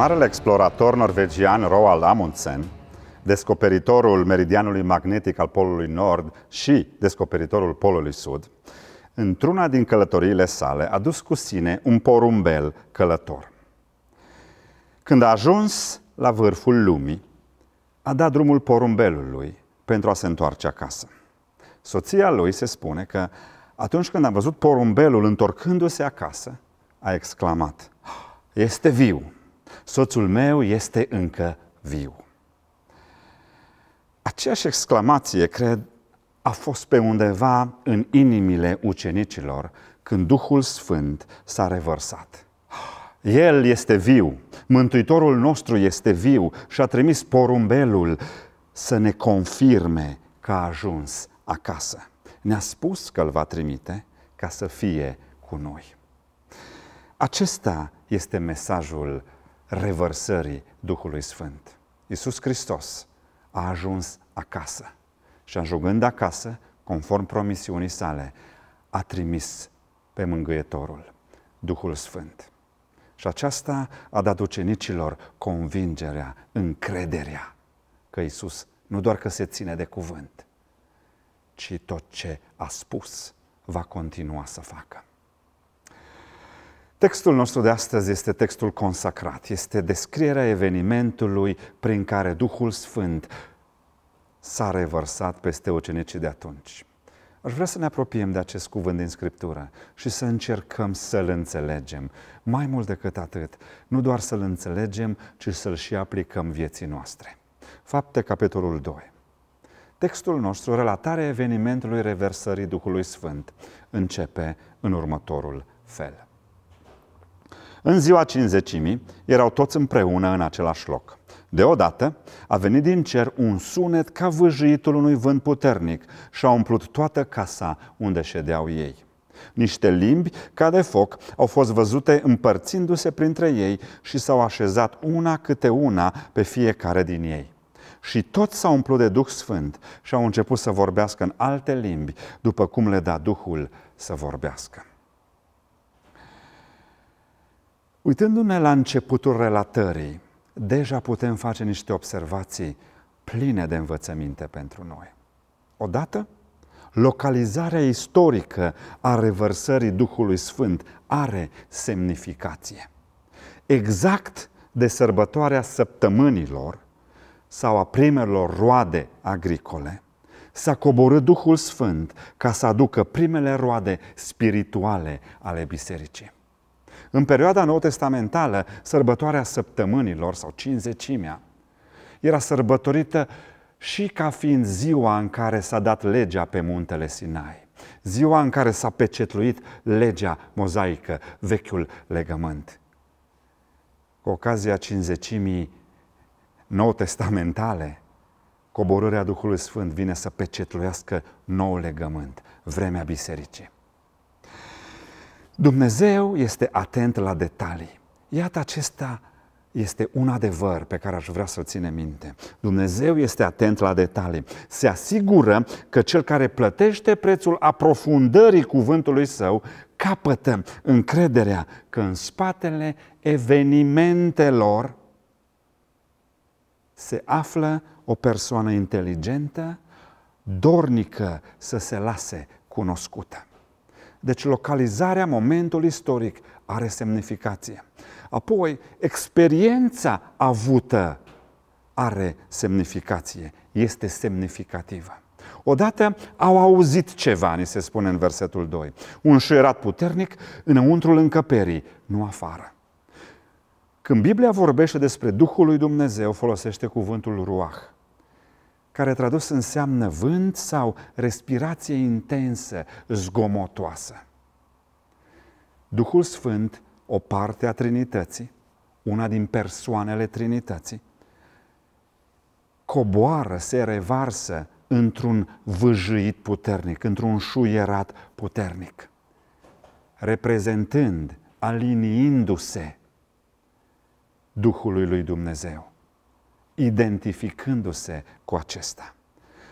Marele explorator norvegian Roald Amundsen, descoperitorul meridianului magnetic al Polului Nord și descoperitorul Polului Sud, într-una din călătoriile sale a dus cu sine un porumbel călător. Când a ajuns la vârful lumii, a dat drumul porumbelului pentru a se întoarce acasă. Soția lui se spune că atunci când a văzut porumbelul întorcându-se acasă, a exclamat, ah, este viu! Soțul meu este încă viu. Aceeași exclamație, cred, a fost pe undeva în inimile ucenicilor când Duhul Sfânt s-a revărsat. El este viu, Mântuitorul nostru este viu și a trimis porumbelul să ne confirme că a ajuns acasă. Ne-a spus că îl va trimite ca să fie cu noi. Acesta este mesajul revărsării Duhului Sfânt. Iisus Hristos a ajuns acasă și ajungând acasă, conform promisiunii sale, a trimis pe mângâietorul, Duhul Sfânt. Și aceasta a dat ucenicilor convingerea, încrederea că Iisus nu doar că se ține de cuvânt, ci tot ce a spus va continua să facă. Textul nostru de astăzi este textul consacrat, este descrierea evenimentului prin care Duhul Sfânt s-a revărsat peste ucenicii de atunci. Aș vrea să ne apropiem de acest cuvânt din Scriptură și să încercăm să-l înțelegem. Mai mult decât atât, nu doar să-l înțelegem, ci să-l și aplicăm vieții noastre. Fapte, capitolul 2. Textul nostru, relatarea evenimentului reversării Duhului Sfânt, începe în următorul fel. În ziua cinzecimii erau toți împreună în același loc. Deodată a venit din cer un sunet ca vâjitul unui vânt puternic și a umplut toată casa unde ședeau ei. Niște limbi, ca de foc, au fost văzute împărțindu-se printre ei și s-au așezat una câte una pe fiecare din ei. Și toți s-au umplut de Duh Sfânt și au început să vorbească în alte limbi, după cum le da Duhul să vorbească. Uitându-ne la începutul relatării, deja putem face niște observații pline de învățăminte pentru noi. Odată, localizarea istorică a revărsării Duhului Sfânt are semnificație. Exact de sărbătoarea săptămânilor sau a primelor roade agricole, s-a coborât Duhul Sfânt ca să aducă primele roade spirituale ale bisericii. În perioada nou-testamentală, sărbătoarea săptămânilor sau cinzecimea era sărbătorită și ca fiind ziua în care s-a dat legea pe muntele Sinai, ziua în care s-a pecetluit legea mozaică, vechiul legământ. Cu ocazia cinzecimii nou testamentale, coborârea Duhului Sfânt vine să pecetluiască nou legământ, vremea bisericii. Dumnezeu este atent la detalii. Iată acesta este un adevăr pe care aș vrea să-l ține minte. Dumnezeu este atent la detalii. Se asigură că cel care plătește prețul aprofundării cuvântului său capătă încrederea că în spatele evenimentelor se află o persoană inteligentă, dornică să se lase cunoscută. Deci localizarea momentului istoric are semnificație. Apoi, experiența avută are semnificație, este semnificativă. Odată au auzit ceva, ni se spune în versetul 2. Un șuierat puternic înăuntrul încăperii, nu afară. Când Biblia vorbește despre Duhul lui Dumnezeu, folosește cuvântul ruah care tradus înseamnă vânt sau respirație intensă, zgomotoasă. Duhul Sfânt, o parte a Trinității, una din persoanele Trinității, coboară, se revarsă într-un vâjuit puternic, într-un șuierat puternic, reprezentând, aliniindu-se Duhului lui Dumnezeu identificându-se cu acesta.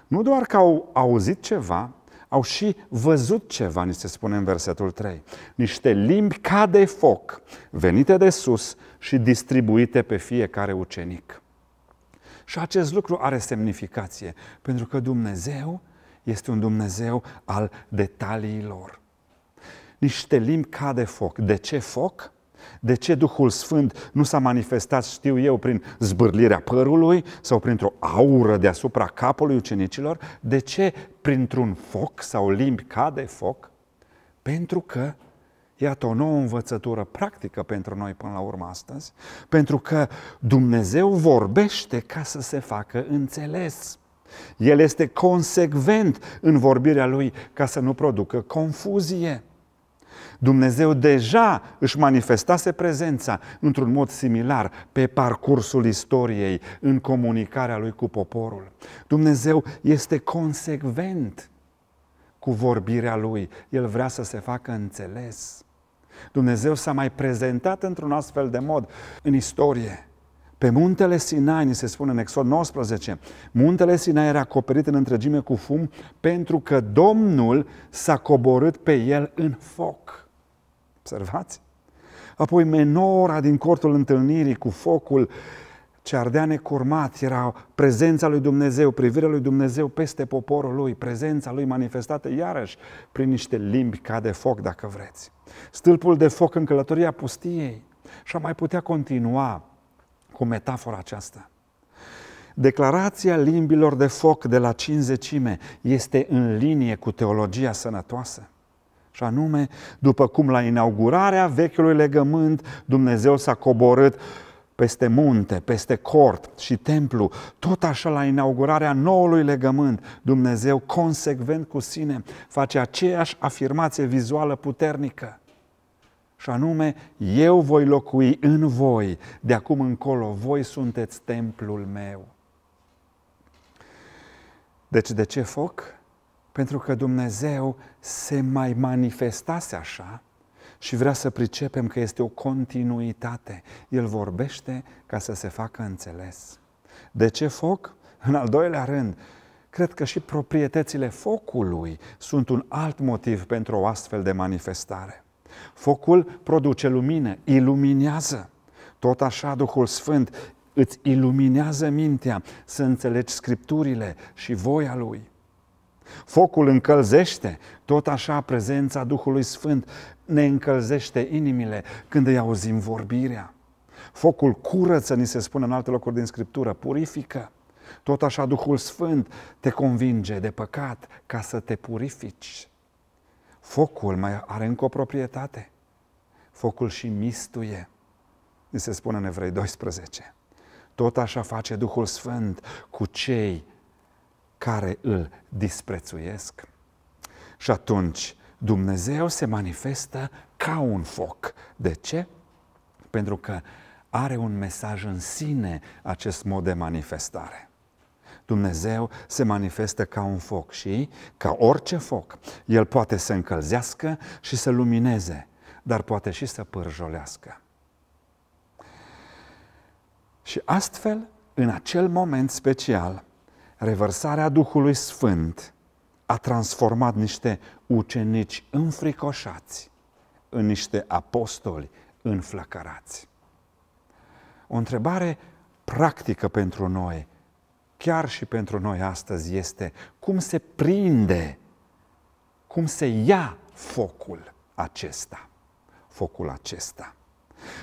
Nu doar că au auzit ceva, au și văzut ceva, ni se spune în versetul 3. Niște limbi ca de foc, venite de sus și distribuite pe fiecare ucenic. Și acest lucru are semnificație, pentru că Dumnezeu este un Dumnezeu al detaliilor. Niște limbi ca de foc. De ce foc? De ce Duhul Sfânt nu s-a manifestat, știu eu, prin zbârlirea părului sau printr-o aură deasupra capului ucenicilor? De ce printr-un foc sau limbi ca de foc? Pentru că Iată o nouă învățătură practică pentru noi până la urmă astăzi, pentru că Dumnezeu vorbește ca să se facă înțeles. El este consecvent în vorbirea lui ca să nu producă confuzie. Dumnezeu deja își manifestase prezența într-un mod similar pe parcursul istoriei, în comunicarea lui cu poporul. Dumnezeu este consecvent cu vorbirea lui. El vrea să se facă înțeles. Dumnezeu s-a mai prezentat într-un astfel de mod în istorie. Pe muntele Sinai, ni se spune în Exod 19, muntele Sinai era acoperit în întregime cu fum pentru că Domnul s-a coborât pe el în foc. Observați? Apoi menora din cortul întâlnirii cu focul ce ardea necurmat era prezența lui Dumnezeu, privirea lui Dumnezeu peste poporul lui, prezența lui manifestată iarăși prin niște limbi ca de foc, dacă vreți. Stâlpul de foc în călătoria pustiei și a mai putea continua cu metafora aceasta. Declarația limbilor de foc de la cinzecime este în linie cu teologia sănătoasă. Și anume, după cum la inaugurarea vechiului legământ, Dumnezeu s-a coborât peste munte, peste cort și templu, tot așa la inaugurarea noului legământ, Dumnezeu consecvent cu sine face aceeași afirmație vizuală puternică. Și anume, eu voi locui în voi, de acum încolo, voi sunteți templul meu. Deci de ce foc? pentru că Dumnezeu se mai manifestase așa și vrea să pricepem că este o continuitate. El vorbește ca să se facă înțeles. De ce foc? În al doilea rând, cred că și proprietățile focului sunt un alt motiv pentru o astfel de manifestare. Focul produce lumină, iluminează. Tot așa Duhul Sfânt îți iluminează mintea să înțelegi scripturile și voia Lui. Focul încălzește, tot așa prezența Duhului Sfânt ne încălzește inimile când îi auzim vorbirea. Focul curăță, ni se spune în alte locuri din Scriptură, purifică. Tot așa Duhul Sfânt te convinge de păcat ca să te purifici. Focul mai are încă o proprietate. Focul și mistuie, ni se spune în Evrei 12. Tot așa face Duhul Sfânt cu cei care îl disprețuiesc. Și atunci Dumnezeu se manifestă ca un foc. De ce? Pentru că are un mesaj în sine acest mod de manifestare. Dumnezeu se manifestă ca un foc și, ca orice foc, el poate să încălzească și să lumineze, dar poate și să pârjolească. Și astfel, în acel moment special, revărsarea Duhului Sfânt a transformat niște ucenici înfricoșați în niște apostoli înflăcărați. O întrebare practică pentru noi, chiar și pentru noi astăzi, este cum se prinde, cum se ia focul acesta. Focul acesta.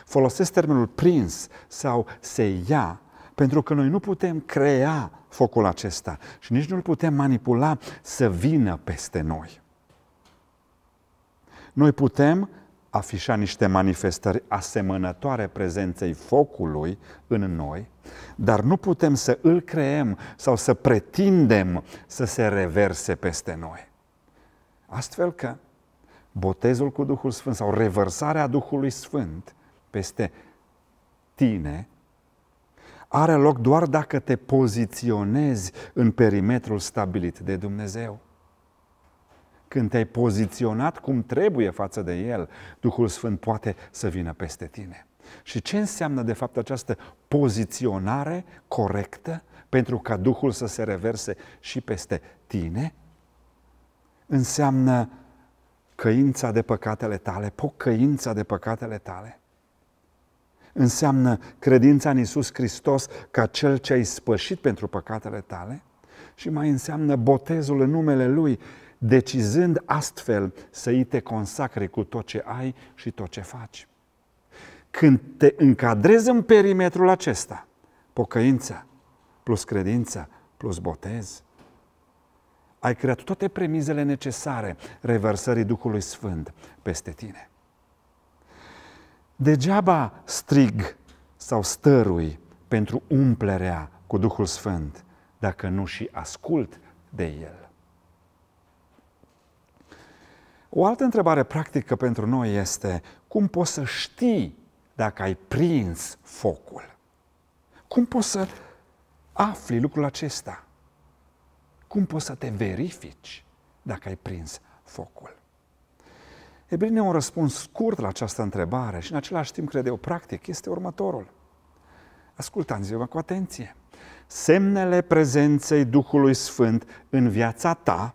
Folosesc termenul prins sau se ia pentru că noi nu putem crea focul acesta și nici nu-l putem manipula să vină peste noi. Noi putem afișa niște manifestări asemănătoare prezenței focului în noi, dar nu putem să îl creem sau să pretindem să se reverse peste noi. Astfel că botezul cu Duhul Sfânt sau revărsarea Duhului Sfânt peste tine are loc doar dacă te poziționezi în perimetrul stabilit de Dumnezeu. Când te-ai poziționat cum trebuie față de El, Duhul Sfânt poate să vină peste tine. Și ce înseamnă de fapt această poziționare corectă pentru ca Duhul să se reverse și peste tine? Înseamnă căința de păcatele tale, pocăința de păcatele tale înseamnă credința în Isus Hristos ca Cel ce ai spășit pentru păcatele tale și mai înseamnă botezul în numele Lui, decizând astfel să îi te consacre cu tot ce ai și tot ce faci. Când te încadrezi în perimetrul acesta, pocăința plus credință plus botez, ai creat toate premizele necesare revărsării Duhului Sfânt peste tine. Degeaba strig sau stărui pentru umplerea cu Duhul Sfânt dacă nu și ascult de El. O altă întrebare practică pentru noi este cum poți să știi dacă ai prins focul? Cum poți să afli lucrul acesta? Cum poți să te verifici dacă ai prins focul? E bine, un răspuns scurt la această întrebare și în același timp, cred eu, practic, este următorul. Ascultați-vă cu atenție. Semnele prezenței Duhului Sfânt în viața ta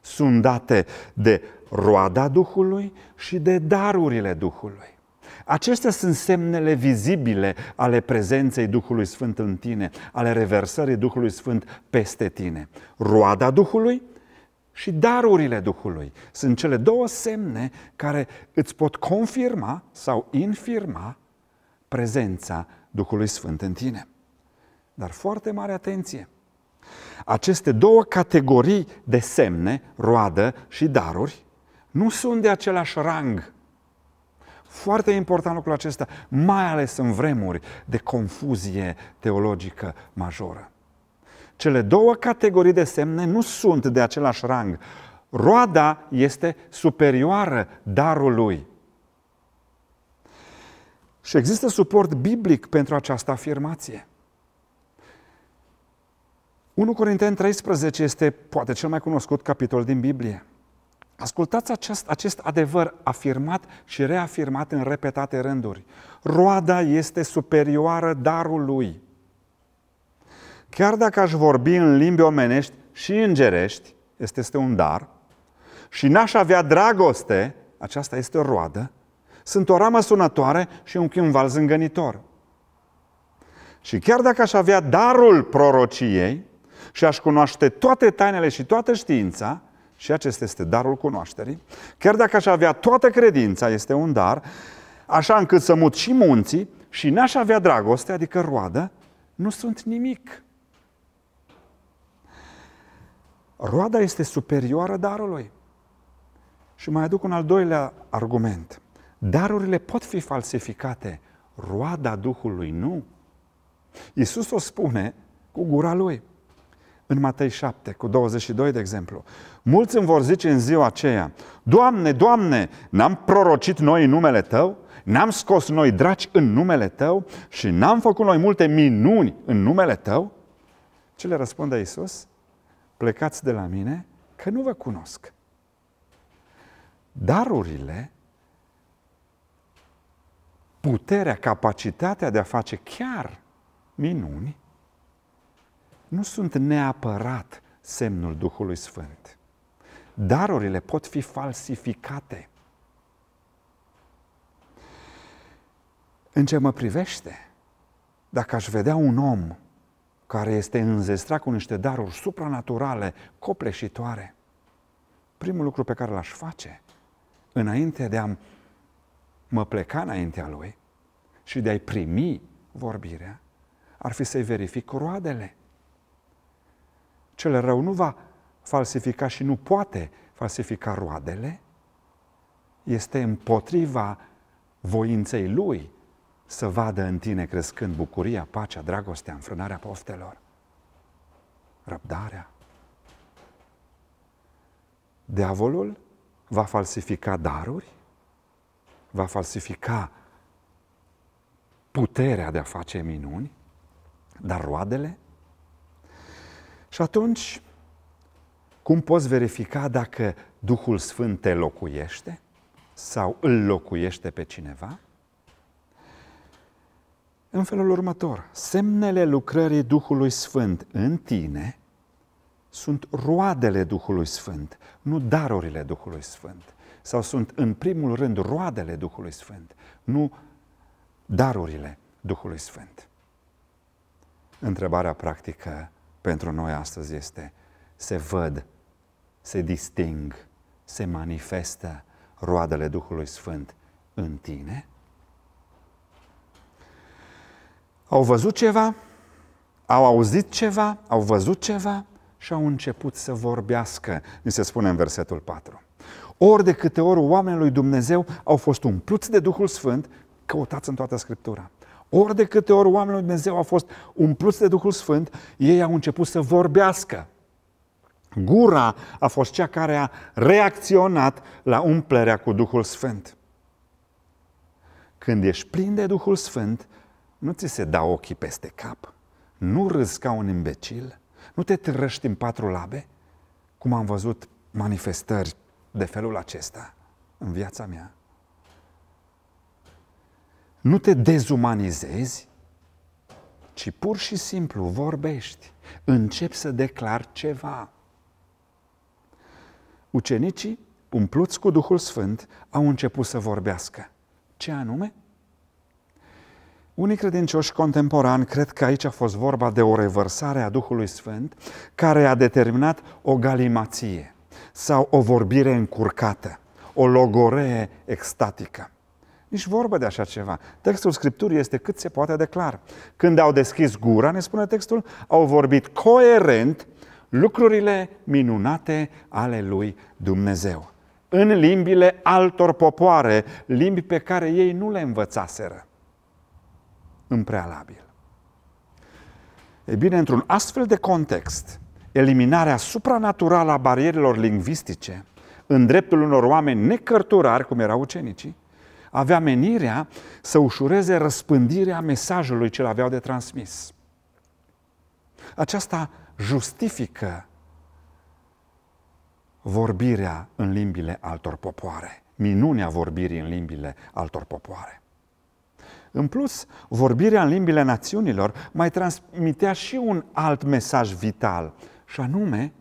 sunt date de roada Duhului și de darurile Duhului. Acestea sunt semnele vizibile ale prezenței Duhului Sfânt în tine, ale reversării Duhului Sfânt peste tine. Roada Duhului și darurile Duhului. Sunt cele două semne care îți pot confirma sau infirma prezența Duhului Sfânt în tine. Dar foarte mare atenție! Aceste două categorii de semne, roadă și daruri, nu sunt de același rang. Foarte important lucrul acesta, mai ales în vremuri de confuzie teologică majoră. Cele două categorii de semne nu sunt de același rang. Roada este superioară darului. Și există suport biblic pentru această afirmație. 1 Corinteni 13 este poate cel mai cunoscut capitol din Biblie. Ascultați acest, acest adevăr afirmat și reafirmat în repetate rânduri. Roada este superioară darului. Chiar dacă aș vorbi în limbi omenești și îngerești, este, este un dar, și n-aș avea dragoste, aceasta este o roadă, sunt o ramă sunătoare și un chimval zângănitor. Și chiar dacă aș avea darul prorociei și aș cunoaște toate tainele și toată știința, și acesta este darul cunoașterii, chiar dacă aș avea toată credința, este un dar, așa încât să mut și munții și n-aș avea dragoste, adică roadă, nu sunt nimic. Roada este superioară darului. Și mai aduc un al doilea argument. Darurile pot fi falsificate, roada Duhului nu. Iisus o spune cu gura lui. În Matei 7, cu 22, de exemplu. Mulți îmi vor zice în ziua aceea, Doamne, Doamne, n-am prorocit noi în numele Tău? N-am scos noi draci în numele Tău? Și n-am făcut noi multe minuni în numele Tău? Ce le răspunde Iisus? plecați de la mine, că nu vă cunosc. Darurile, puterea, capacitatea de a face chiar minuni, nu sunt neapărat semnul Duhului Sfânt. Darurile pot fi falsificate. În ce mă privește, dacă aș vedea un om care este înzestrat cu niște daruri supranaturale, copleșitoare, primul lucru pe care l-aș face, înainte de a mă pleca înaintea lui și de a-i primi vorbirea, ar fi să-i verific roadele. Cel rău nu va falsifica și nu poate falsifica roadele, este împotriva voinței lui să vadă în tine crescând bucuria, pacea, dragostea, înfrânarea poftelor, răbdarea. Diavolul va falsifica daruri, va falsifica puterea de a face minuni, dar roadele? Și atunci, cum poți verifica dacă Duhul Sfânt te locuiește sau îl locuiește pe cineva? în felul următor. Semnele lucrării Duhului Sfânt în tine sunt roadele Duhului Sfânt, nu darurile Duhului Sfânt. Sau sunt în primul rând roadele Duhului Sfânt, nu darurile Duhului Sfânt. Întrebarea practică pentru noi astăzi este, se văd, se disting, se manifestă roadele Duhului Sfânt în tine? Au văzut ceva, au auzit ceva, au văzut ceva și au început să vorbească, ni se spune în versetul 4. Ori de câte ori oamenii lui Dumnezeu au fost umpluți de Duhul Sfânt, căutați în toată Scriptura. Ori de câte ori oamenii lui Dumnezeu au fost umpluți de Duhul Sfânt, ei au început să vorbească. Gura a fost cea care a reacționat la umplerea cu Duhul Sfânt. Când ești plin de Duhul Sfânt, nu ți se dau ochii peste cap, nu râzi ca un imbecil, nu te trăști în patru labe, cum am văzut manifestări de felul acesta în viața mea. Nu te dezumanizezi, ci pur și simplu vorbești, începi să declar ceva. Ucenicii, umpluți cu Duhul Sfânt, au început să vorbească. Ce anume? Unii credincioși contemporani cred că aici a fost vorba de o revărsare a Duhului Sfânt care a determinat o galimație sau o vorbire încurcată, o logoree extatică. Nici vorbă de așa ceva. Textul Scripturii este cât se poate de clar. Când au deschis gura, ne spune textul, au vorbit coerent lucrurile minunate ale lui Dumnezeu. În limbile altor popoare, limbi pe care ei nu le învățaseră în prealabil. E bine, într-un astfel de context, eliminarea supranaturală a barierelor lingvistice în dreptul unor oameni necărturari, cum erau ucenicii, avea menirea să ușureze răspândirea mesajului ce aveau de transmis. Aceasta justifică vorbirea în limbile altor popoare, minunea vorbirii în limbile altor popoare. În plus, vorbirea în limbile națiunilor mai transmitea și un alt mesaj vital, și anume,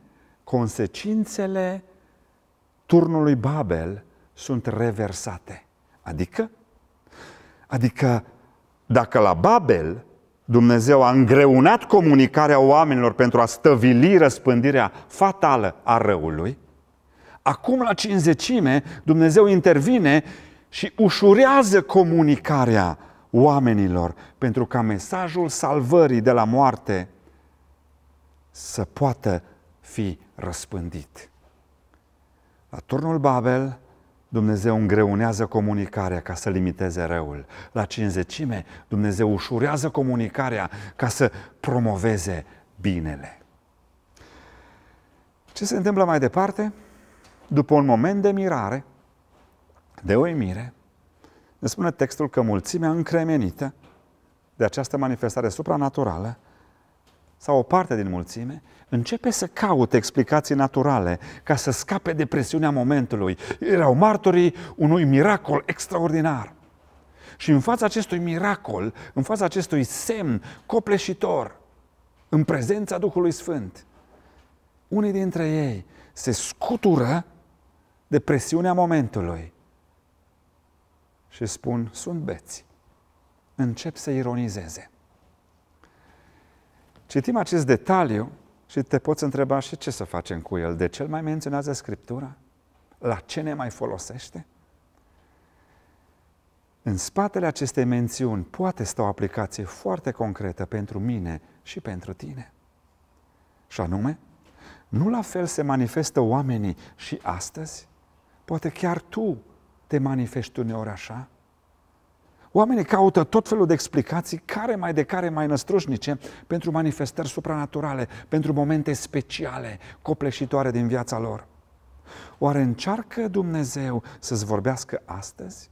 consecințele turnului Babel sunt reversate. Adică? Adică, dacă la Babel Dumnezeu a îngreunat comunicarea oamenilor pentru a stăvili răspândirea fatală a răului, acum la cinzecime Dumnezeu intervine și ușurează comunicarea oamenilor, pentru ca mesajul salvării de la moarte să poată fi răspândit. La turnul Babel, Dumnezeu îngreunează comunicarea ca să limiteze răul. La cinzecime, Dumnezeu ușurează comunicarea ca să promoveze binele. Ce se întâmplă mai departe? După un moment de mirare, de uimire, ne spune textul că mulțimea încremenită de această manifestare supranaturală sau o parte din mulțime, începe să caute explicații naturale ca să scape de presiunea momentului. Erau martorii unui miracol extraordinar. Și în fața acestui miracol, în fața acestui semn copleșitor, în prezența Duhului Sfânt, unii dintre ei se scutură de presiunea momentului și spun, sunt beți. Încep să ironizeze. Citim acest detaliu și te poți întreba și ce să facem cu el. De ce îl mai menționează Scriptura? La ce ne mai folosește? În spatele acestei mențiuni poate sta o aplicație foarte concretă pentru mine și pentru tine. Și anume, nu la fel se manifestă oamenii și astăzi? Poate chiar tu te manifesti uneori așa? Oamenii caută tot felul de explicații, care mai de care mai năstrușnice, pentru manifestări supranaturale, pentru momente speciale, copleșitoare din viața lor. Oare încearcă Dumnezeu să-ți vorbească astăzi?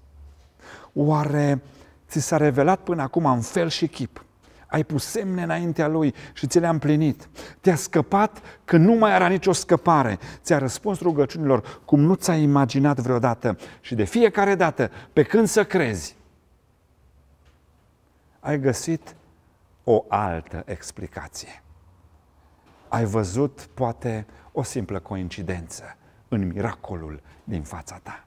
Oare ți s-a revelat până acum în fel și chip? ai pus semne înaintea Lui și ți le-a împlinit. Te-a scăpat că nu mai era nicio scăpare. Ți-a răspuns rugăciunilor cum nu ți-ai imaginat vreodată și de fiecare dată, pe când să crezi, ai găsit o altă explicație. Ai văzut, poate, o simplă coincidență în miracolul din fața ta.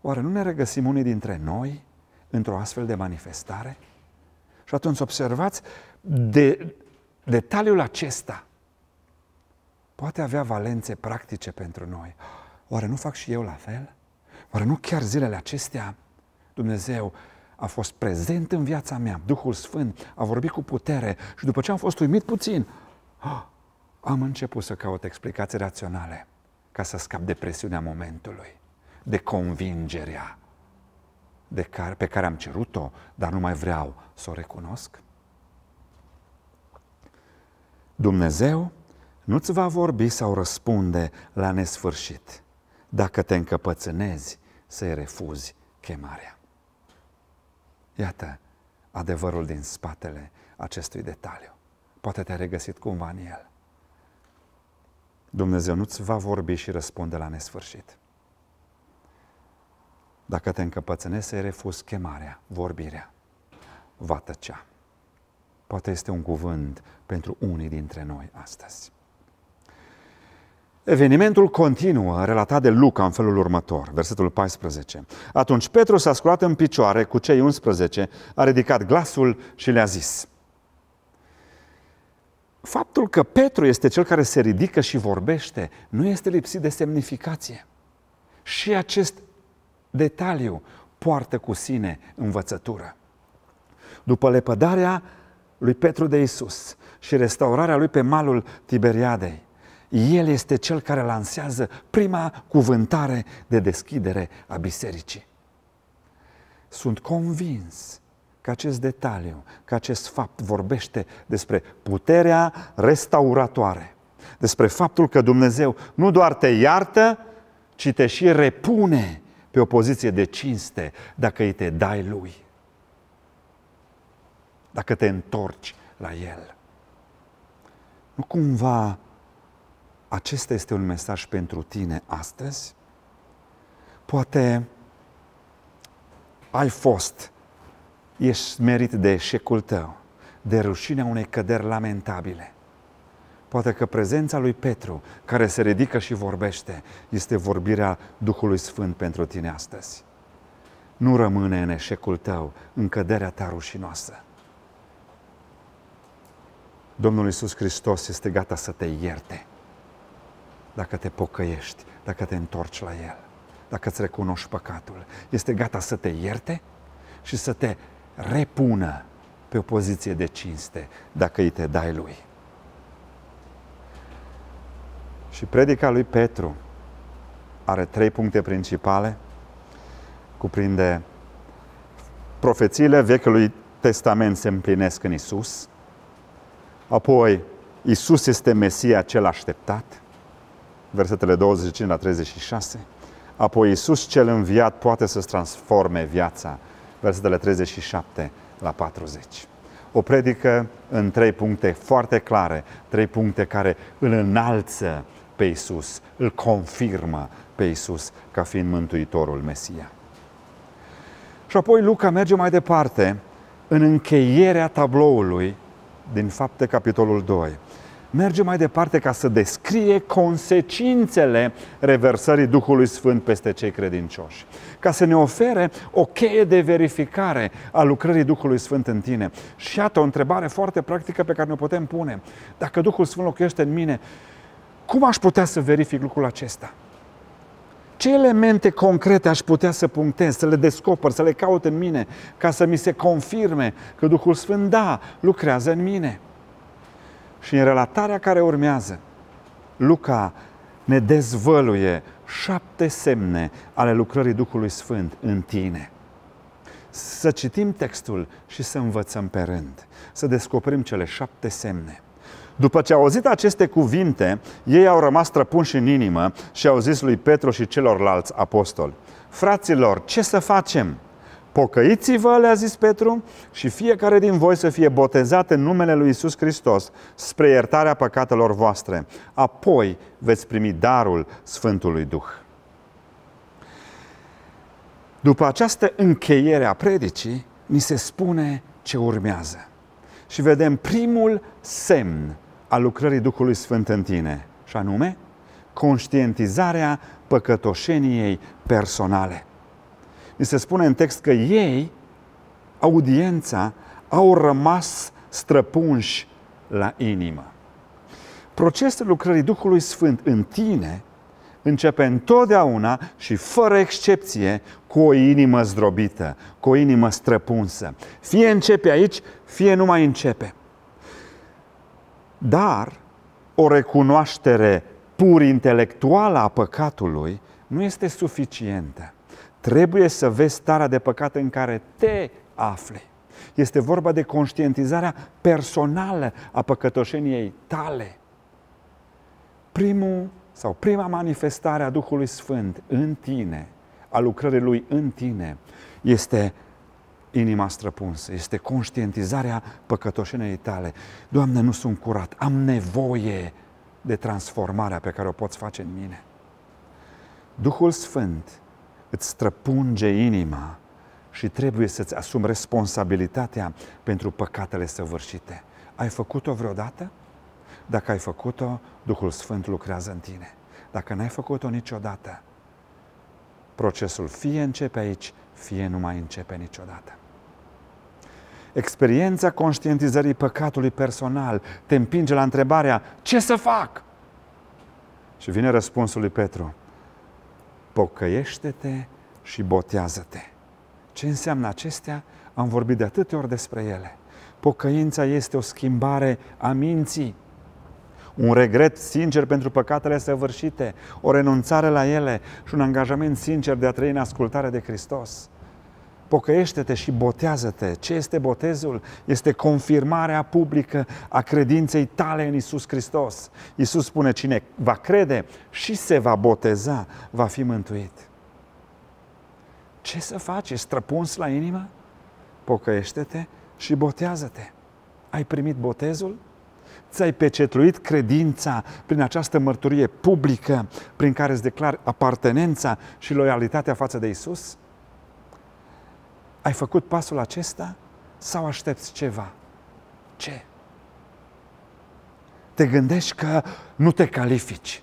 Oare nu ne regăsim unii dintre noi într-o astfel de manifestare? Și atunci observați, de, detaliul acesta poate avea valențe practice pentru noi. Oare nu fac și eu la fel? Oare nu chiar zilele acestea Dumnezeu a fost prezent în viața mea, Duhul Sfânt a vorbit cu putere și după ce am fost uimit puțin, ah, am început să caut explicații raționale ca să scap de presiunea momentului, de convingerea de care, pe care am cerut-o, dar nu mai vreau să o recunosc? Dumnezeu nu-ți va vorbi sau răspunde la nesfârșit dacă te încăpățânezi să-i refuzi chemarea. Iată adevărul din spatele acestui detaliu. Poate te-ai regăsit cumva în el. Dumnezeu nu-ți va vorbi și răspunde la nesfârșit. Dacă te încăpățânezi să-i refuz chemarea, vorbirea, va tăcea. Poate este un cuvânt pentru unii dintre noi astăzi. Evenimentul continuă, relatat de Luca în felul următor, versetul 14. Atunci Petru s-a sculat în picioare cu cei 11, a ridicat glasul și le-a zis. Faptul că Petru este cel care se ridică și vorbește nu este lipsit de semnificație. Și acest detaliu poartă cu sine învățătură. După lepădarea lui Petru de Isus și restaurarea lui pe malul Tiberiadei, el este cel care lansează prima cuvântare de deschidere a bisericii. Sunt convins că acest detaliu, că acest fapt vorbește despre puterea restauratoare, despre faptul că Dumnezeu nu doar te iartă, ci te și repune pe o poziție de cinste dacă îi te dai lui, dacă te întorci la el. Nu cumva acesta este un mesaj pentru tine astăzi? Poate ai fost, ești merit de eșecul tău, de rușinea unei căderi lamentabile – Poate că prezența lui Petru, care se ridică și vorbește, este vorbirea Duhului Sfânt pentru tine astăzi. Nu rămâne în eșecul tău, în căderea ta rușinoasă. Domnul Iisus Hristos este gata să te ierte dacă te pocăiești, dacă te întorci la El, dacă îți recunoști păcatul. Este gata să te ierte și să te repună pe o poziție de cinste dacă îi te dai Lui. Și predica lui Petru are trei puncte principale, cuprinde profețiile Vechiului Testament se împlinesc în Isus, apoi Isus este Mesia cel așteptat, versetele 25 la 36, apoi Isus cel înviat poate să-ți transforme viața, versetele 37 la 40. O predică în trei puncte foarte clare, trei puncte care îl înalță pe Isus, îl confirmă pe Isus ca fiind Mântuitorul Mesia. Și apoi Luca merge mai departe în încheierea tabloului din fapte capitolul 2. Merge mai departe ca să descrie consecințele reversării Duhului Sfânt peste cei credincioși. Ca să ne ofere o cheie de verificare a lucrării Duhului Sfânt în tine. Și iată o întrebare foarte practică pe care ne putem pune. Dacă Duhul Sfânt locuiește în mine, cum aș putea să verific lucrul acesta? Ce elemente concrete aș putea să punctez, să le descoper, să le caut în mine, ca să mi se confirme că Duhul Sfânt, da, lucrează în mine? Și în relatarea care urmează, Luca ne dezvăluie șapte semne ale lucrării Duhului Sfânt în tine. Să citim textul și să învățăm pe rând, să descoperim cele șapte semne. După ce au auzit aceste cuvinte, ei au rămas trăpunși în inimă și au zis lui Petru și celorlalți apostoli, Fraților, ce să facem? Pocăiți-vă, le-a zis Petru, și fiecare din voi să fie botezat în numele lui Isus Hristos spre iertarea păcatelor voastre. Apoi veți primi darul Sfântului Duh. După această încheiere a predicii, ni se spune ce urmează. Și vedem primul semn a lucrării Duhului Sfânt în tine, și anume conștientizarea păcătoșeniei personale. Ni se spune în text că ei, audiența, au rămas străpunși la inimă. Procesul lucrării Duhului Sfânt în tine începe întotdeauna și fără excepție cu o inimă zdrobită, cu o inimă străpunsă. Fie începe aici, fie nu mai începe. Dar o recunoaștere pur intelectuală a păcatului nu este suficientă. Trebuie să vezi starea de păcat în care te afli. Este vorba de conștientizarea personală a păcătoșeniei tale. Primul sau prima manifestare a Duhului Sfânt în tine, a lucrării Lui în tine, este inima străpunsă, este conștientizarea păcătoșenei tale. Doamne, nu sunt curat, am nevoie de transformarea pe care o poți face în mine. Duhul Sfânt îți străpunge inima și trebuie să-ți asumi responsabilitatea pentru păcatele săvârșite. Ai făcut-o vreodată? Dacă ai făcut-o, Duhul Sfânt lucrează în tine. Dacă n-ai făcut-o niciodată, procesul fie începe aici, fie nu mai începe niciodată. Experiența conștientizării păcatului personal te împinge la întrebarea ce să fac? Și vine răspunsul lui Petru. Pocăiește-te și botează-te. Ce înseamnă acestea? Am vorbit de atâtea ori despre ele. Pocăința este o schimbare a minții, un regret sincer pentru păcatele săvârșite, o renunțare la ele și un angajament sincer de a trăi în ascultare de Hristos pocăiește-te și botează-te. Ce este botezul? Este confirmarea publică a credinței tale în Isus Hristos. Isus spune, cine va crede și se va boteza, va fi mântuit. Ce să faci? Ești străpuns la inimă? Pocăiește-te și botează-te. Ai primit botezul? Ți-ai pecetluit credința prin această mărturie publică prin care îți declar apartenența și loialitatea față de Isus? Ai făcut pasul acesta sau aștepți ceva? Ce? Te gândești că nu te califici.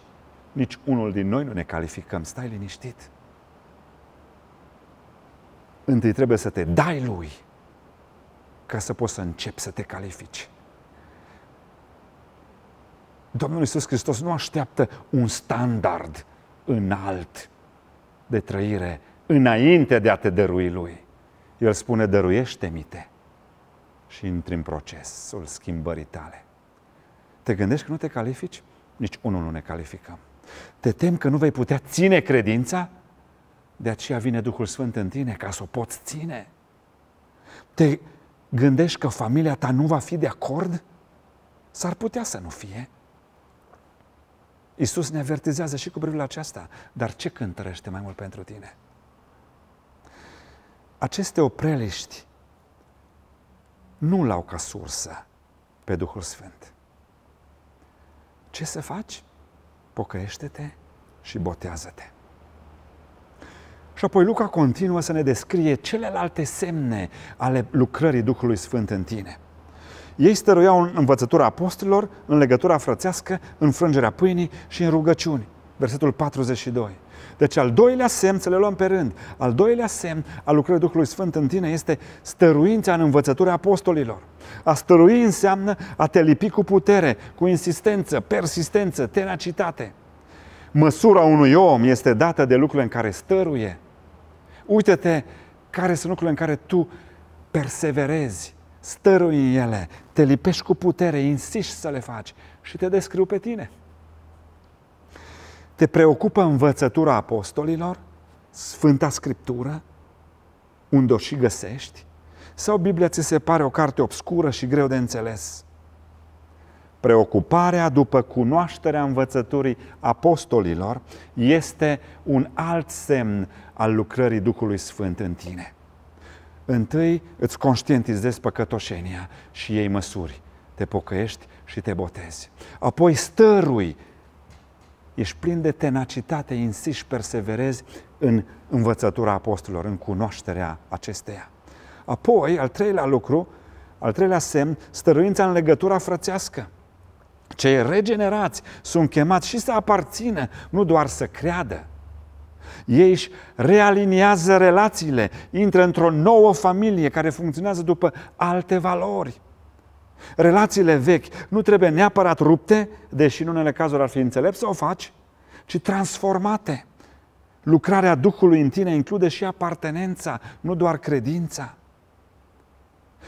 Nici unul din noi nu ne calificăm. Stai liniștit. Întâi trebuie să te dai lui ca să poți să începi să te califici. Domnul Iisus Hristos nu așteaptă un standard înalt de trăire înainte de a te dărui Lui. El spune, dăruiește-mi-te și intri în procesul schimbării tale. Te gândești că nu te califici? Nici unul nu ne calificăm. Te tem că nu vei putea ține credința? De aceea vine Duhul Sfânt în tine ca să o poți ține. Te gândești că familia ta nu va fi de acord? S-ar putea să nu fie. Iisus ne avertizează și cu privire la aceasta. Dar ce cântărește mai mult pentru tine? aceste opreliști nu l-au ca sursă pe Duhul Sfânt. Ce să faci? Pocăiește-te și botează-te. Și apoi Luca continuă să ne descrie celelalte semne ale lucrării Duhului Sfânt în tine. Ei stăruiau învățătura apostolilor, în legătura frățească, în frângerea pâinii și în rugăciuni. Versetul 42. Deci al doilea semn, să le luăm pe rând, al doilea semn al lucrării Duhului Sfânt în tine este stăruința în învățătura apostolilor. A stărui înseamnă a te lipi cu putere, cu insistență, persistență, tenacitate. Măsura unui om este dată de lucrurile în care stăruie. Uită-te care sunt lucrurile în care tu perseverezi, stărui în ele, te lipești cu putere, insiști să le faci și te descriu pe tine. Te preocupă învățătura apostolilor? Sfânta Scriptură? Unde o și găsești? Sau Biblia ți se pare o carte obscură și greu de înțeles? Preocuparea după cunoașterea învățăturii apostolilor este un alt semn al lucrării Duhului Sfânt în tine. Întâi îți conștientizezi păcătoșenia și ei măsuri. Te pocăiești și te botezi. Apoi stărui ești plin de tenacitate, insiști, perseverezi în învățătura apostolilor, în cunoașterea acesteia. Apoi, al treilea lucru, al treilea semn, stăruința în legătura frățească. Cei regenerați sunt chemați și să aparțină, nu doar să creadă. Ei își realiniază relațiile, intră într-o nouă familie care funcționează după alte valori. Relațiile vechi nu trebuie neapărat rupte, deși în unele cazuri ar fi înțelept să o faci, ci transformate. Lucrarea Duhului în tine include și apartenența, nu doar credința.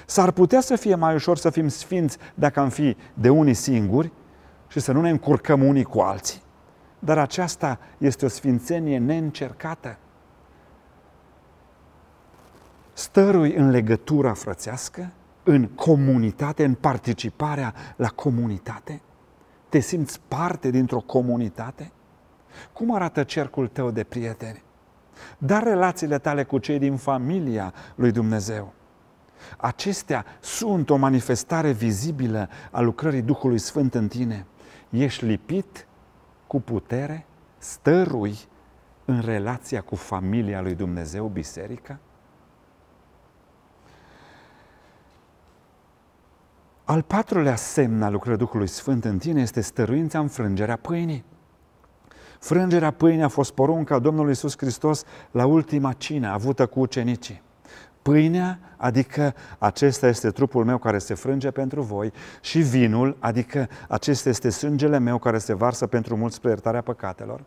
S-ar putea să fie mai ușor să fim sfinți dacă am fi de unii singuri și să nu ne încurcăm unii cu alții. Dar aceasta este o sfințenie neîncercată. Stărui în legătura frățească, în comunitate, în participarea la comunitate? Te simți parte dintr-o comunitate? Cum arată cercul tău de prieteni? Dar relațiile tale cu cei din familia lui Dumnezeu. Acestea sunt o manifestare vizibilă a lucrării Duhului Sfânt în tine. Ești lipit cu putere, stărui în relația cu familia lui Dumnezeu, biserica? Al patrulea semn al lucrării Duhului Sfânt în tine este stăruința în frângerea pâinii. Frângerea pâinii a fost porunca Domnului Isus Hristos la ultima cină avută cu ucenicii. Pâinea, adică acesta este trupul meu care se frânge pentru voi, și vinul, adică acesta este sângele meu care se varsă pentru mulți spre iertarea păcatelor.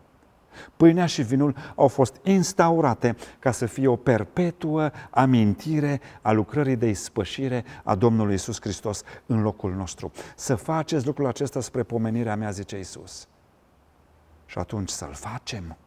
Pâinea și vinul au fost instaurate ca să fie o perpetuă amintire a lucrării de ispășire a Domnului Isus Hristos în locul nostru. Să faceți lucrul acesta spre pomenirea mea, zice Isus. Și atunci să-l facem.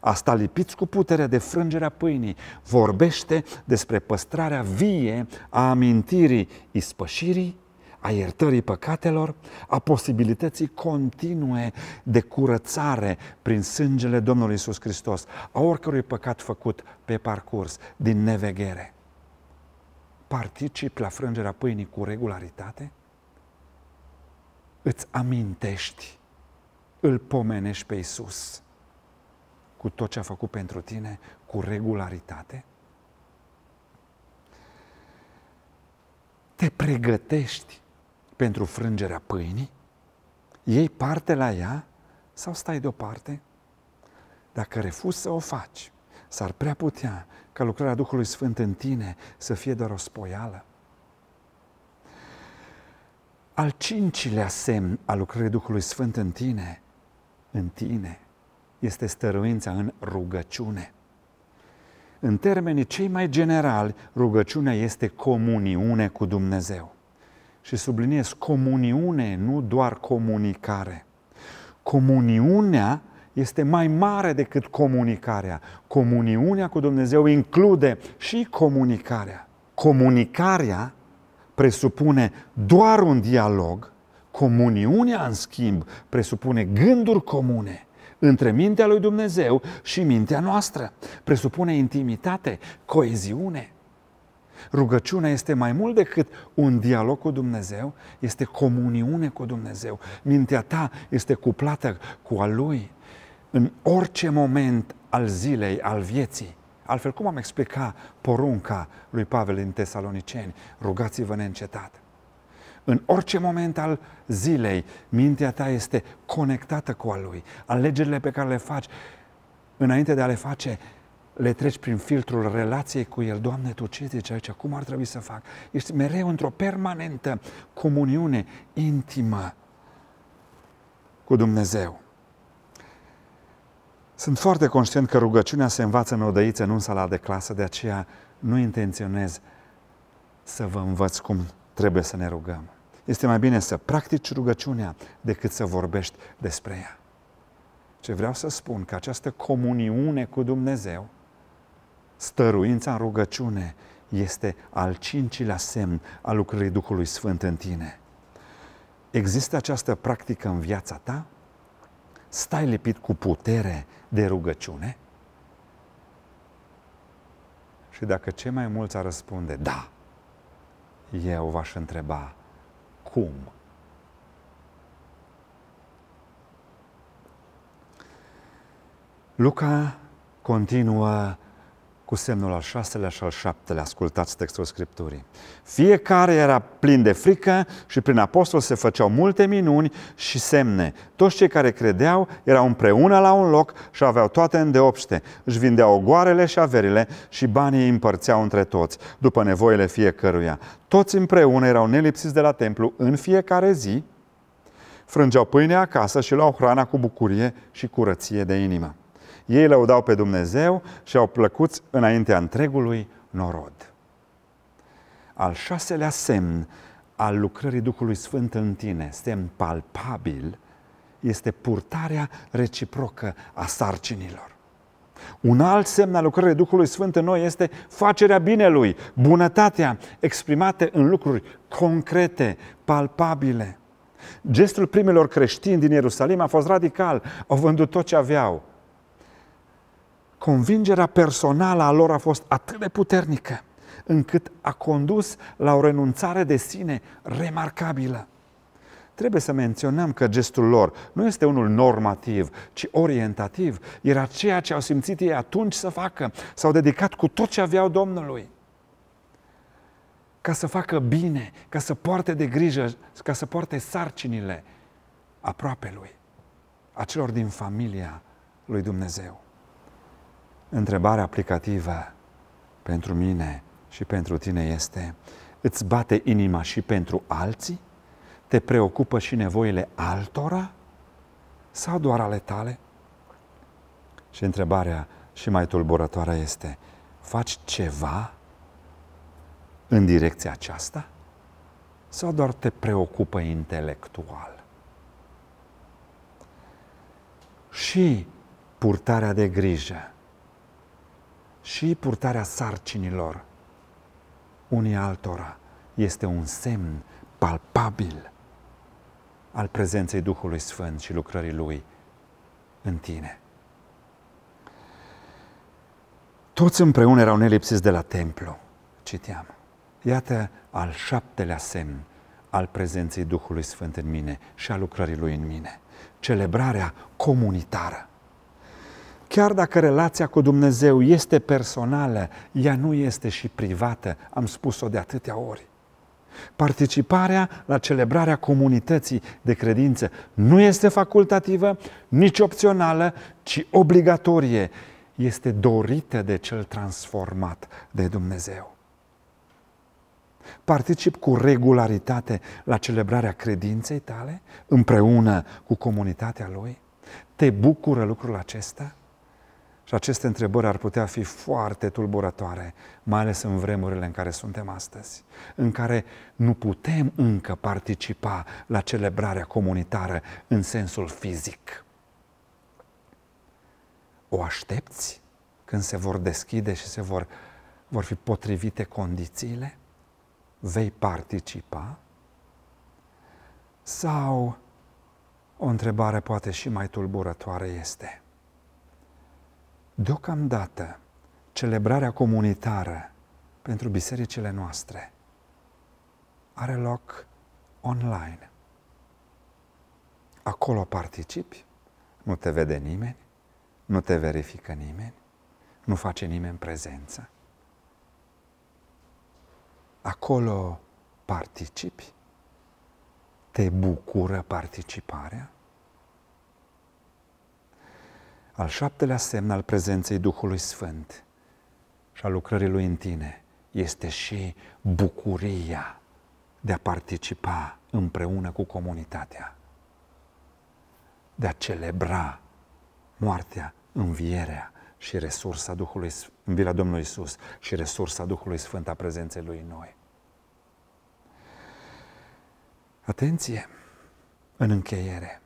Asta lipiți cu puterea de frângerea pâinii vorbește despre păstrarea vie a amintirii ispășirii a iertării păcatelor, a posibilității continue de curățare prin sângele Domnului Isus Hristos, a oricărui păcat făcut pe parcurs, din neveghere. Particip la frângerea pâinii cu regularitate? Îți amintești, îl pomenești pe Isus cu tot ce a făcut pentru tine, cu regularitate? Te pregătești pentru frângerea pâinii? ei parte la ea sau stai deoparte? Dacă refuzi să o faci, s-ar prea putea ca lucrarea Duhului Sfânt în tine să fie doar o spoială. Al cincilea semn al lucrării Duhului Sfânt în tine, în tine, este stăruința în rugăciune. În termenii cei mai generali, rugăciunea este comuniune cu Dumnezeu și subliniez comuniune, nu doar comunicare. Comuniunea este mai mare decât comunicarea. Comuniunea cu Dumnezeu include și comunicarea. Comunicarea presupune doar un dialog, comuniunea, în schimb, presupune gânduri comune între mintea lui Dumnezeu și mintea noastră. Presupune intimitate, coeziune. Rugăciunea este mai mult decât un dialog cu Dumnezeu, este comuniune cu Dumnezeu. Mintea ta este cuplată cu a Lui în orice moment al zilei, al vieții. Altfel, cum am explicat porunca lui Pavel în Tesaloniceni? Rugați-vă neîncetat. În orice moment al zilei, mintea ta este conectată cu a lui. Alegerile pe care le faci, înainte de a le face, le treci prin filtrul relației cu El. Doamne, Tu ce zici aici? Cum ar trebui să fac? Ești mereu într-o permanentă comuniune intimă cu Dumnezeu. Sunt foarte conștient că rugăciunea se învață în odăiță, nu în sala de clasă, de aceea nu intenționez să vă învăț cum trebuie să ne rugăm. Este mai bine să practici rugăciunea decât să vorbești despre ea. Ce vreau să spun, că această comuniune cu Dumnezeu Stăruința în rugăciune este al cincilea semn al lucrării Duhului Sfânt în tine. Există această practică în viața ta? Stai lipit cu putere de rugăciune? Și dacă cei mai mulți ar răspunde da, eu v-aș întreba cum? Luca continuă cu semnul al șaselea și al șaptelea. Ascultați textul Scripturii. Fiecare era plin de frică și prin apostol se făceau multe minuni și semne. Toți cei care credeau erau împreună la un loc și aveau toate îndeopște. Își vindeau goarele și averile și banii îi împărțeau între toți, după nevoile fiecăruia. Toți împreună erau nelipsiți de la templu în fiecare zi, frângeau pâine acasă și luau hrana cu bucurie și curăție de inimă ei lăudau pe Dumnezeu și au plăcut înaintea întregului norod. Al șaselea semn al lucrării Duhului Sfânt în tine, semn palpabil, este purtarea reciprocă a sarcinilor. Un alt semn al lucrării Duhului Sfânt în noi este facerea binelui, bunătatea exprimate în lucruri concrete, palpabile. Gestul primilor creștini din Ierusalim a fost radical. Au vândut tot ce aveau Convingerea personală a lor a fost atât de puternică încât a condus la o renunțare de sine remarcabilă. Trebuie să menționăm că gestul lor nu este unul normativ, ci orientativ. Era ceea ce au simțit ei atunci să facă. S-au dedicat cu tot ce aveau Domnului. Ca să facă bine, ca să poarte de grijă, ca să poarte sarcinile aproape lui, acelor din familia lui Dumnezeu întrebarea aplicativă pentru mine și pentru tine este, îți bate inima și pentru alții? Te preocupă și nevoile altora? Sau doar ale tale? Și întrebarea și mai tulburătoare este, faci ceva în direcția aceasta? Sau doar te preocupă intelectual? Și purtarea de grijă și purtarea sarcinilor unii altora este un semn palpabil al prezenței Duhului Sfânt și lucrării Lui în tine. Toți împreună erau nelipsiți de la templu, citeam. Iată al șaptelea semn al prezenței Duhului Sfânt în mine și a lucrării Lui în mine. Celebrarea comunitară. Chiar dacă relația cu Dumnezeu este personală, ea nu este și privată, am spus-o de atâtea ori. Participarea la celebrarea comunității de credință nu este facultativă, nici opțională, ci obligatorie. Este dorită de cel transformat de Dumnezeu. Particip cu regularitate la celebrarea credinței tale, împreună cu comunitatea lui? Te bucură lucrul acesta? Și aceste întrebări ar putea fi foarte tulburătoare, mai ales în vremurile în care suntem astăzi, în care nu putem încă participa la celebrarea comunitară în sensul fizic. O aștepți când se vor deschide și se vor, vor fi potrivite condițiile? Vei participa? Sau o întrebare poate și mai tulburătoare este – deocamdată celebrarea comunitară pentru bisericile noastre are loc online. Acolo participi, nu te vede nimeni, nu te verifică nimeni, nu face nimeni prezență. Acolo participi, te bucură participarea, al șaptelea semn al prezenței Duhului Sfânt și al lucrării Lui în tine este și bucuria de a participa împreună cu comunitatea, de a celebra moartea, învierea și resursa Duhului, învierea Domnului Isus și resursa Duhului Sfânt a prezenței Lui în noi. Atenție! În încheiere,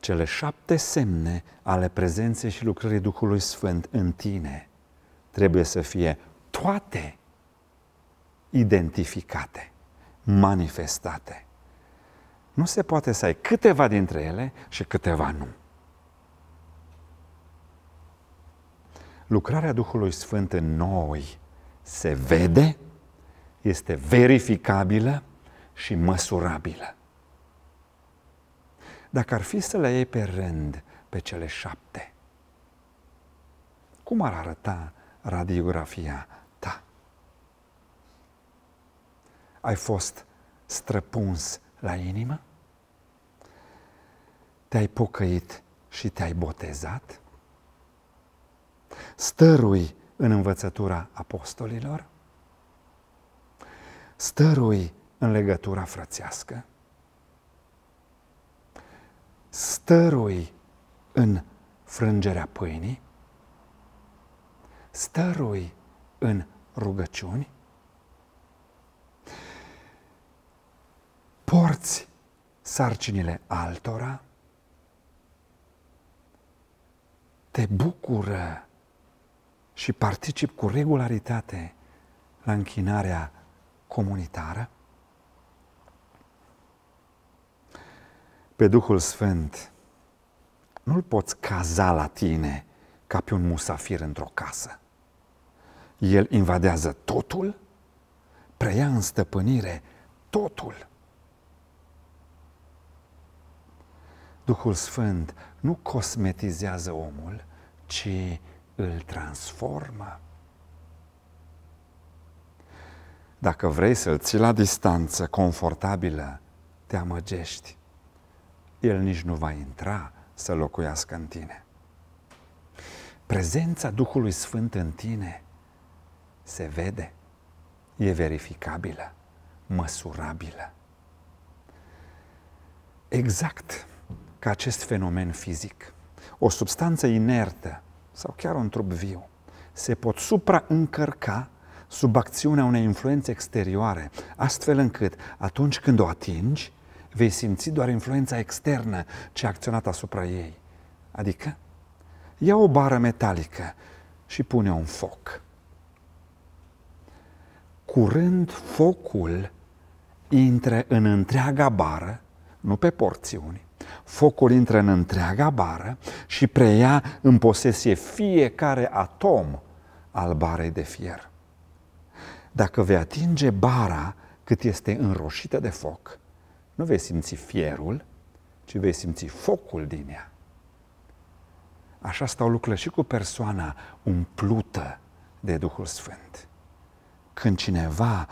cele șapte semne ale prezenței și lucrării Duhului Sfânt în tine trebuie să fie toate identificate, manifestate. Nu se poate să ai câteva dintre ele și câteva nu. Lucrarea Duhului Sfânt în noi se vede, este verificabilă și măsurabilă. Dacă ar fi să le iei pe rând pe cele șapte, cum ar arăta radiografia ta? Ai fost străpuns la inimă? Te-ai pocăit și te-ai botezat? Stărui în învățătura apostolilor? Stărui în legătura frățească? stărui în frângerea pâinii, stărui în rugăciuni, porți sarcinile altora, te bucură și particip cu regularitate la închinarea comunitară? pe Duhul Sfânt, nu-L poți caza la tine ca pe un musafir într-o casă. El invadează totul, preia în stăpânire totul. Duhul Sfânt nu cosmetizează omul, ci îl transformă. Dacă vrei să-l ții la distanță confortabilă, te amăgești. El nici nu va intra să locuiască în tine. Prezența Duhului Sfânt în tine se vede, e verificabilă, măsurabilă. Exact ca acest fenomen fizic, o substanță inertă sau chiar un trup viu se pot supraîncărca sub acțiunea unei influențe exterioare, astfel încât atunci când o atingi, vei simți doar influența externă ce a acționat asupra ei. Adică, ia o bară metalică și pune-o în foc. Curând, focul intră în întreaga bară, nu pe porțiuni, focul intră în întreaga bară și preia în posesie fiecare atom al barei de fier. Dacă vei atinge bara cât este înroșită de foc, nu vei simți fierul, ci vei simți focul din ea. Așa stau lucrurile și cu persoana umplută de Duhul Sfânt. Când cineva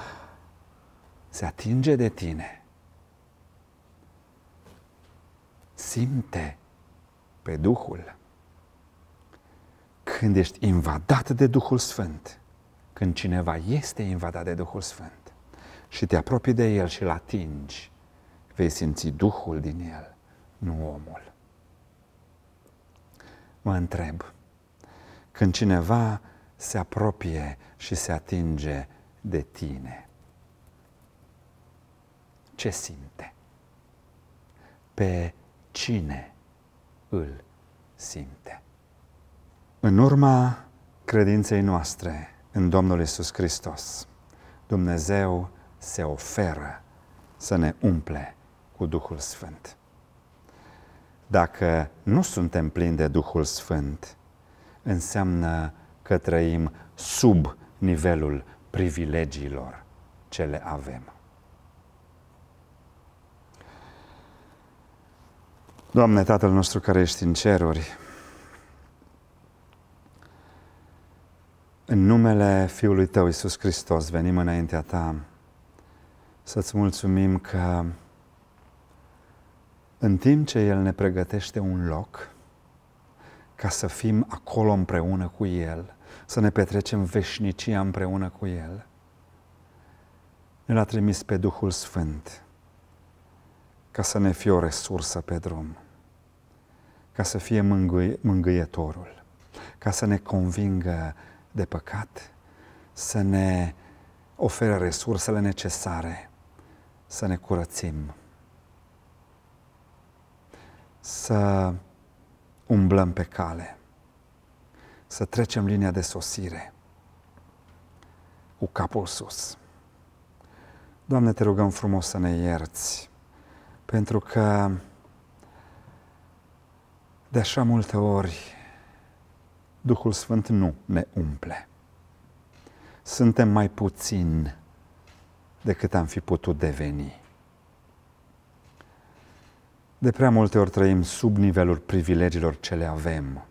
se atinge de tine, simte pe Duhul. Când ești invadat de Duhul Sfânt, când cineva este invadat de Duhul Sfânt și te apropii de El și-L atingi, vei simți Duhul din el, nu omul. Mă întreb, când cineva se apropie și se atinge de tine, ce simte? Pe cine îl simte? În urma credinței noastre în Domnul Isus Hristos, Dumnezeu se oferă să ne umple cu Duhul Sfânt. Dacă nu suntem plini de Duhul Sfânt, înseamnă că trăim sub nivelul privilegiilor ce le avem. Doamne, Tatăl nostru care ești în ceruri, în numele Fiului Tău, Iisus Hristos, venim înaintea Ta să-ți mulțumim că în timp ce El ne pregătește un loc ca să fim acolo împreună cu El, să ne petrecem veșnicia împreună cu El, ne a trimis pe Duhul Sfânt ca să ne fie o resursă pe drum, ca să fie mângâi, mângâietorul, ca să ne convingă de păcat, să ne ofere resursele necesare, să ne curățim să umblăm pe cale, să trecem linia de sosire cu capul sus. Doamne, te rugăm frumos să ne ierți, pentru că de așa multe ori Duhul Sfânt nu ne umple. Suntem mai puțin decât am fi putut deveni. De prea multe ori trăim sub nivelul privilegiilor ce le avem,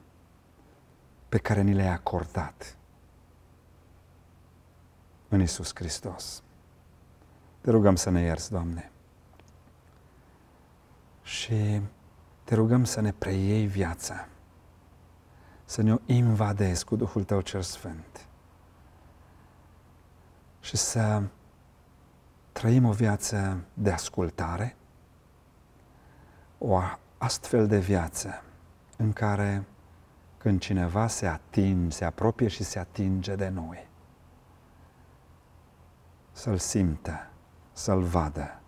pe care ni le-ai acordat în Isus Hristos. Te rugăm să ne ierți, Doamne. Și te rugăm să ne preiei viața, să ne o invadezi cu Duhul Tău cel Sfânt și să trăim o viață de ascultare, o astfel de viață în care când cineva se atinge, se apropie și se atinge de noi, să-L simtă, să-L vadă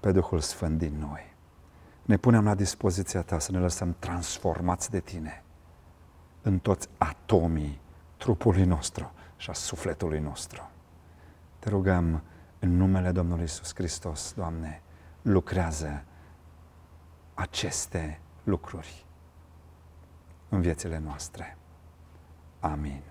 pe Duhul Sfânt din noi. Ne punem la dispoziția Ta să ne lăsăm transformați de Tine în toți atomii trupului nostru și a sufletului nostru. Te rugăm în numele Domnului Isus Hristos, Doamne, lucrează aceste lucruri în viețile noastre. Amin.